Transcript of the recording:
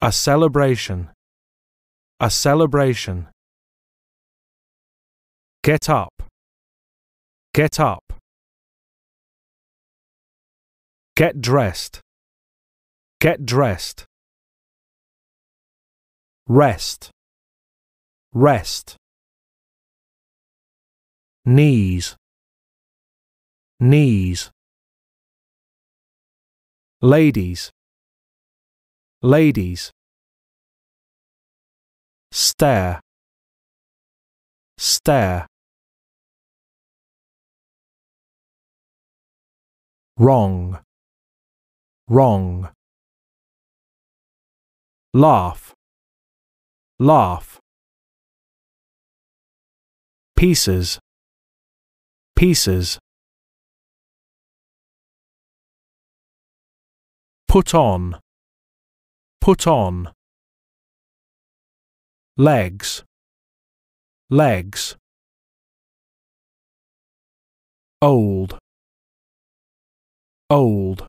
A celebration. A celebration. Get up. Get up. Get dressed. Get dressed. Rest. Rest. Knees. Knees. Ladies ladies stare stare wrong wrong laugh laugh pieces pieces put on Put on. Legs. Legs. Old. Old.